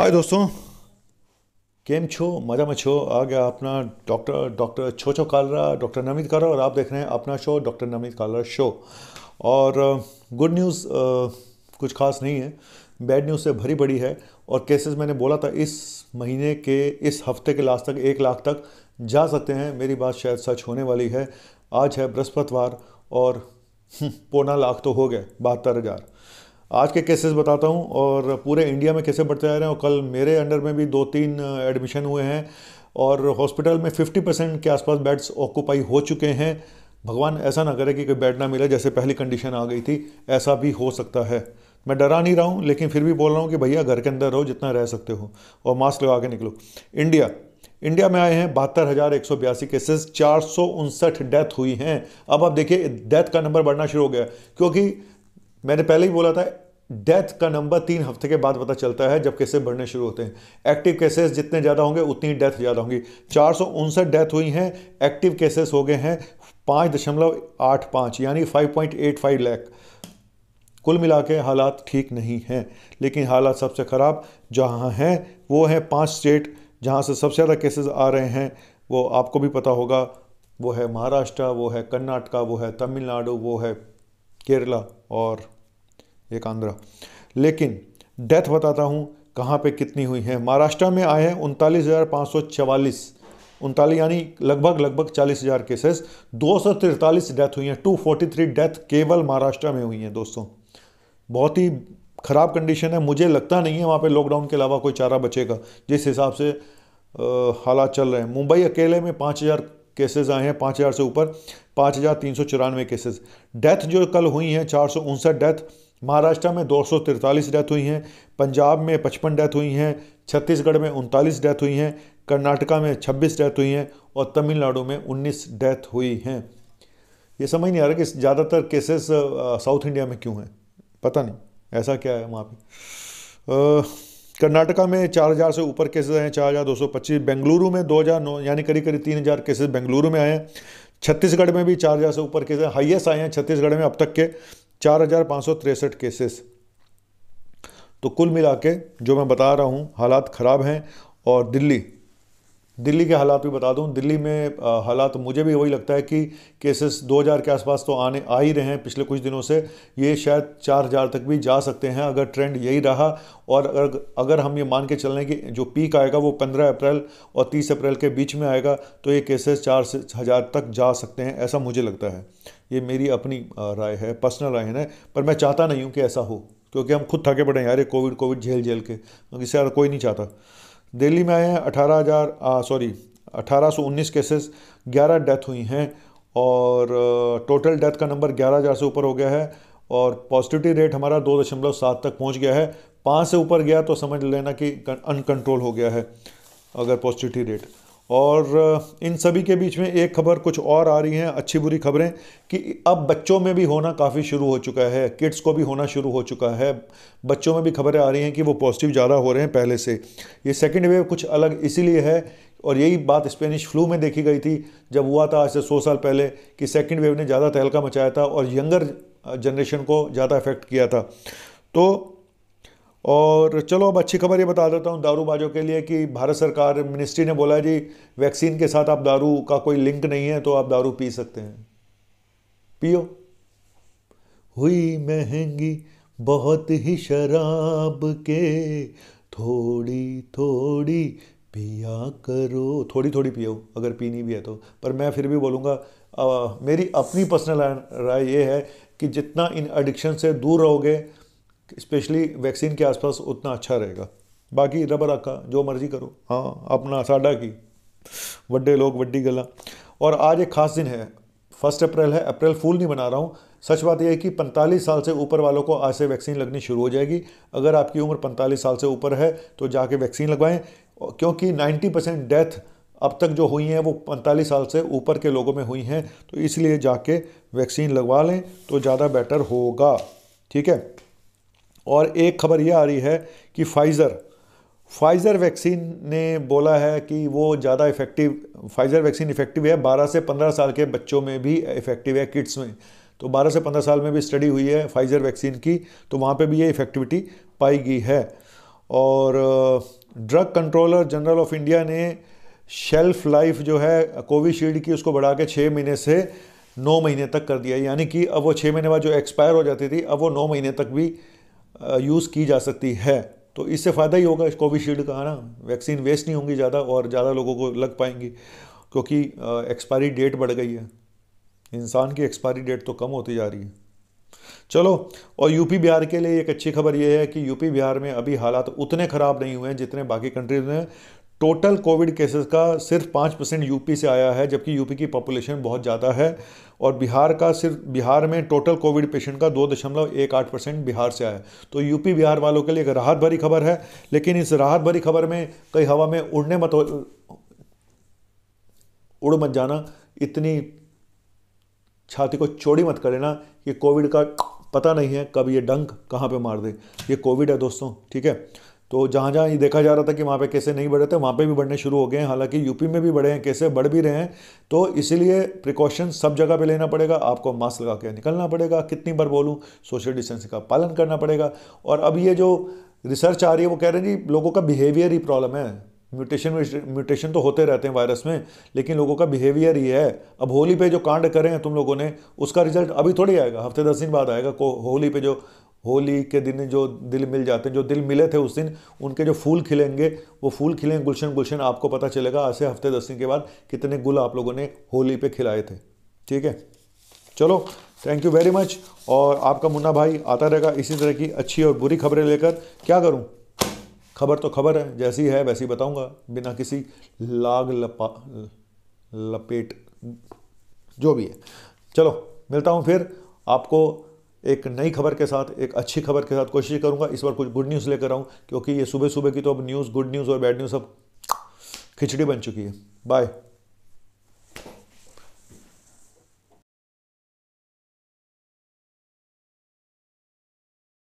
हाय दोस्तों केम छो मजा में छो आ गया अपना डॉक्टर डॉक्टर छो छो कालरा डॉक्टर नमित कालरा और आप देख रहे हैं अपना show doctor Namit Kalra show और गुड न्यूज़ कुछ खास नहीं है बैड न्यूज़ से भरी पड़ी है और केसेस मैंने बोला था इस महीने के इस हफ्ते के लास्ट तक एक लाख तक जा सकते हैं मेरी बात शायद सच होने वाली है आज है बृहस्पतिवार और हम्म, पौना लाख तो हो गए बहत्तर हज़ार आज के केसेस बताता हूँ और पूरे इंडिया में कैसे बढ़ते जा रहे हैं और कल मेरे अंडर में भी दो तीन एडमिशन हुए हैं और हॉस्पिटल में 50 परसेंट के आसपास बेड्स ऑक्यूपाई हो चुके हैं भगवान ऐसा ना करे कि कोई बेड ना मिले जैसे पहली कंडीशन आ गई थी ऐसा भी हो सकता है मैं डरा नहीं रहा हूँ लेकिन फिर भी बोल रहा हूँ कि भैया घर के अंदर रहो जितना रह सकते हो और मास्क लगा के निकलो इंडिया इंडिया में आए हैं बहत्तर हज़ार एक सौ बयासी केसेस चार सौ उनसठ डेथ हुई हैं अब आप देखिए डेथ का नंबर बढ़ना शुरू हो गया क्योंकि मैंने पहले ही बोला था डेथ का नंबर तीन हफ्ते के बाद पता चलता है जब केसेस बढ़ने शुरू होते हैं एक्टिव केसेस जितने ज़्यादा होंगे उतनी डेथ ज़्यादा होंगी चार डेथ हुई हैं एक्टिव केसेस हो गए हैं पाँच दशमलव आठ पाँच यानी five point eight five lakh कुल मिला के हालात ठीक नहीं हैं लेकिन हालात सबसे ख़राब जहाँ हैं वो हैं पाँच स्टेट जहाँ से सबसे ज़्यादा केसेस आ रहे हैं वो आपको भी पता होगा वो है महाराष्ट्र वो है कर्नाटका वो है तमिलनाडु वो है केरला और एक आंध्रा लेकिन डेथ बताता हूँ कहाँ पे कितनी हुई है महाराष्ट्र में आए हैं उनतालीस हज़ार पाँच सौ चवालीस उनतालीस यानी लगभग लगभग चालीस हज़ार केसेस दो सौ तिरतालीस डेथ हुई हैं टू फोर्टी थ्री डेथ केवल महाराष्ट्र में हुई हैं दोस्तों बहुत ही ख़राब कंडीशन है मुझे लगता नहीं है वहाँ पे लॉकडाउन के अलावा कोई चारा बचेगा जिस हिसाब से हालात चल रहे हैं मुंबई अकेले में पाँच हज़ार केसेस आए हैं पाँच हज़ार से ऊपर पाँच हज़ार तीन सौ चौरानवे केसेज डेथ जो कल हुई हैं चार सौ उनसठ डेथ महाराष्ट्र में दो सौ तिरतालीस डेथ हुई हैं पंजाब में पचपन डेथ हुई हैं छत्तीसगढ़ में उनतालीस डेथ हुई हैं कर्नाटका में छब्बीस डेथ हुई हैं और तमिलनाडु में उन्नीस डेथ हुई हैं ये समझ नहीं आ रहा कि ज़्यादातर केसेस साउथ इंडिया में क्यों हैं पता नहीं ऐसा क्या है वहाँ पर कर्नाटका में 4000 से ऊपर केसेस आए हैं चार हज़ार दो सौ पच्चीस बेंगलुरु में 2009 यानी करीब करीब 3000 केसेज बेंगलुरु में आए हैं छत्तीसगढ़ में भी 4000 से ऊपर केसेस हाइएस्ट आए हैं छत्तीसगढ़ में अब तक के चार केसेस तो कुल मिला के जो मैं बता रहा हूँ हालात ख़राब हैं और दिल्ली दिल्ली के हालात भी बता दूं दिल्ली में हालात मुझे भी वही लगता है कि केसेस 2000 के आसपास तो आने आ ही रहे हैं पिछले कुछ दिनों से ये शायद 4000 तक भी जा सकते हैं अगर ट्रेंड यही रहा और अगर अगर हम ये मान के चल रहे हैं कि जो पीक आएगा वो 15 अप्रैल और 30 अप्रैल के बीच में आएगा तो ये केसेस चार से हज़ार तक जा सकते हैं ऐसा मुझे लगता है ये मेरी अपनी राय है पर्सनल राय है पर मैं चाहता नहीं हूँ कि ऐसा हो क्योंकि हम खुद थके पड़े हैं यार कोविड कोविड झेल झेल के इससे यार कोई नहीं चाहता दिल्ली में आए हैं अठारह हज़ार सॉरी अठारह सौ उन्नीस केसेस ग्यारह डेथ हुई हैं और टोटल डेथ का नंबर ग्यारह हज़ार से ऊपर हो गया है और पॉजिटिविटी रेट हमारा दो दशमलव सात तक पहुंच गया है पाँच से ऊपर गया तो समझ लेना कि अनकंट्रोल हो गया है अगर पॉजिटिविटी रेट और इन सभी के बीच में एक खबर कुछ और आ रही हैं अच्छी बुरी खबरें कि अब बच्चों में भी होना काफ़ी शुरू हो चुका है किड्स को भी होना शुरू हो चुका है बच्चों में भी खबरें आ रही हैं कि वो पॉजिटिव ज़्यादा हो रहे हैं पहले से ये सेकेंड वेव कुछ अलग इसीलिए है और यही बात स्पेनिश फ्लू में देखी गई थी जब हुआ था आज से सौ साल पहले कि सेकेंड वेव ने ज़्यादा तहलका मचाया था और यंगर जनरेशन को ज़्यादा इफेक्ट किया था तो और चलो अब अच्छी खबर ये बता देता हूँ दारूबाजों के लिए कि भारत सरकार मिनिस्ट्री ने बोला जी वैक्सीन के साथ आप दारू का कोई लिंक नहीं है तो आप दारू पी सकते हैं पियो हुई महंगी बहुत ही शराब के थोड़ी थोड़ी पिया करो थोड़ी थोड़ी पियो अगर पीनी भी है तो पर मैं फिर भी बोलूँगा मेरी अपनी पर्सनल राय ये है कि जितना इन एडिक्शन से दूर रहोगे स्पेशली वैक्सीन के आसपास उतना अच्छा रहेगा बाकी रबर आका जो मर्जी करो हाँ अपना साडा की वड्डे लोग वड्डी गला और आज एक खास दिन है फर्स्ट अप्रैल है अप्रैल फूल नहीं बना रहा हूँ सच बात यह है कि 45 साल से ऊपर वालों को आज से वैक्सीन लगनी शुरू हो जाएगी अगर आपकी उम्र 45 साल से ऊपर है तो जाके वैक्सीन लगवाएं क्योंकि 90 परसेंट डेथ अब तक जो हुई हैं वो 45 साल से ऊपर के लोगों में हुई हैं तो इसलिए जाके वैक्सीन लगवा लें तो ज़्यादा बेटर होगा ठीक है और एक खबर यह आ रही है कि फाइज़र फाइज़र वैक्सीन ने बोला है कि वो ज़्यादा इफ़ेक्टिव फाइज़र वैक्सीन इफ़ेक्टिव है 12 से 15 साल के बच्चों में भी इफ़ेक्टिव है किड्स में तो 12 से 15 साल में भी स्टडी हुई है फाइज़र वैक्सीन की तो वहाँ पे भी ये इफ़ेक्टिविटी पाई गई है और drug controller general of India ने शेल्फ लाइफ जो है कोविशील्ड की उसको बढ़ा के छः महीने से नौ महीने तक कर दिया यानी कि अब वो छः महीने बाद जो एक्सपायर हो जाती थी अब वो नौ महीने तक भी यूज़ की जा सकती है तो इससे फ़ायदा ही होगा इस कोविशील्ड का ना वैक्सीन वेस्ट नहीं होंगी ज़्यादा और ज़्यादा लोगों को लग पाएंगी क्योंकि एक्सपायरी डेट बढ़ गई है इंसान की एक्सपायरी डेट तो कम होती जा रही है चलो और यूपी बिहार के लिए एक अच्छी खबर यह है कि यूपी बिहार में अभी हालात उतने ख़राब नहीं हुए हैं जितने बाकी कंट्रीज में टोटल कोविड केसेस का सिर्फ पाँच परसेंट यूपी से आया है जबकि यूपी की पॉपुलेशन बहुत ज़्यादा है और बिहार का सिर्फ बिहार में टोटल कोविड पेशेंट का दो दशमलव एक आठ परसेंट बिहार से आया है तो यूपी बिहार वालों के लिए एक राहत भरी खबर है लेकिन इस राहत भरी खबर में कई हवा में उड़ने मत उड़ मत जाना इतनी छाती को चोड़ी मत कर लेना कि कोविड का पता नहीं है कब ये डंक कहाँ पे मार दे ये कोविड है दोस्तों ठीक है तो जहाँ जहाँ ये देखा जा रहा था कि वहाँ पे कैसे नहीं बढ़े थे वहाँ पे भी बढ़ने शुरू हो गए हैं हालांकि यूपी में भी बढ़े हैं कैसे बढ़ भी रहे हैं तो इसीलिए प्रिकॉशन सब जगह पे लेना पड़ेगा आपको मास्क लगा के निकलना पड़ेगा कितनी बार बोलूँ सोशल डिस्टेंसिंग का पालन करना पड़ेगा और अब ये जो रिसर्च आ रही है वो कह रहे हैं जी लोगों का बिहेवियर ही प्रॉब्लम है म्यूटेशन म्यूटेशन तो होते रहते हैं वायरस में लेकिन लोगों का बिहेवियर ही है अब होली पे जो कांड करें हैं तुम लोगों ने उसका रिजल्ट अभी थोड़ी आएगा हफ्ते दस दिन बाद आएगा को होली पे जो होली के दिन जो दिल मिल जाते हैं जो दिल मिले थे उस दिन उनके जो फूल खिलेंगे वो फूल खिलेंगे गुलशन गुलशन आपको पता चलेगा ऐसे हफ्ते दस दिन के बाद कितने गुल आप लोगों ने होली पे खिलाए थे ठीक है चलो थैंक यू वेरी मच और आपका मुन्ना भाई आता रहेगा इसी तरह की अच्छी और बुरी खबरें लेकर क्या करूँ खबर तो खबर है जैसी है वैसी बताऊँगा बिना किसी लाग लपा लपेट जो भी है चलो मिलता हूँ फिर आपको एक नई खबर के साथ एक अच्छी खबर के साथ कोशिश करूंगा इस बार कुछ गुड न्यूज़ लेकर आऊँ क्योंकि ये सुबह सुबह की तो अब न्यूज़ गुड न्यूज़ और बैड न्यूज़ सब खिचड़ी बन चुकी है बाय